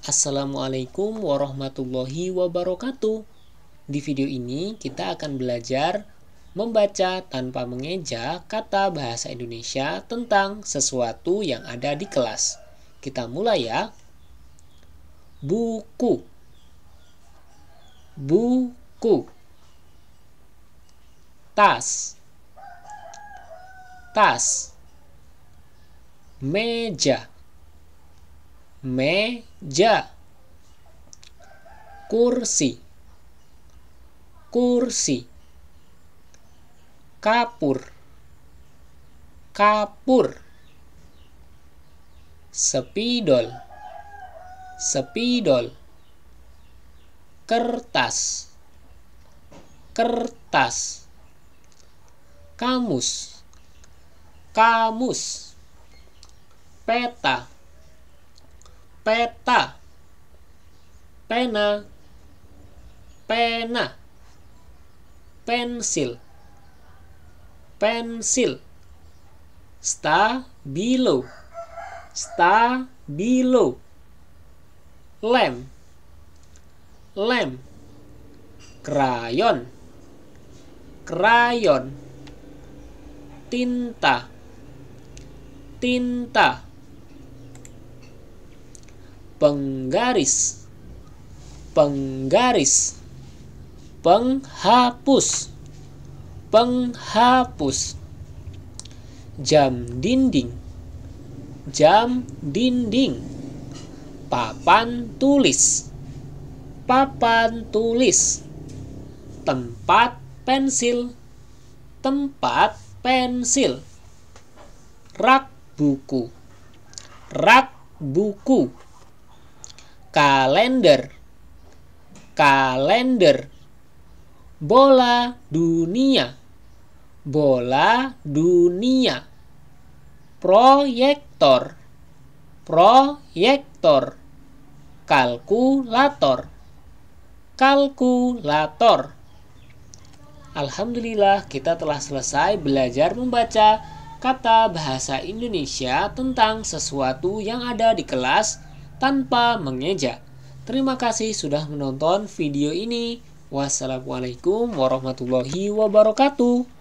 Assalamualaikum warahmatullahi wabarakatuh. Di video ini kita akan belajar membaca tanpa mengeja kata bahasa Indonesia tentang sesuatu yang ada di kelas. Kita mulai ya. Buku. Buku. Tas. Tas. Meja meja kursi kursi kapur kapur spidol spidol kertas kertas kamus kamus peta peta pena pena pensil pensil stabilo stabilo lem lem krayon krayon tinta tinta penggaris penggaris penghapus penghapus jam dinding jam dinding papan tulis papan tulis tempat pensil tempat pensil rak buku rak buku kalender kalender bola dunia bola dunia proyektor proyektor kalkulator kalkulator Alhamdulillah kita telah selesai belajar membaca kata bahasa Indonesia tentang sesuatu yang ada di kelas tanpa mengeja. Terima kasih sudah menonton video ini. Wassalamualaikum warahmatullahi wabarakatuh.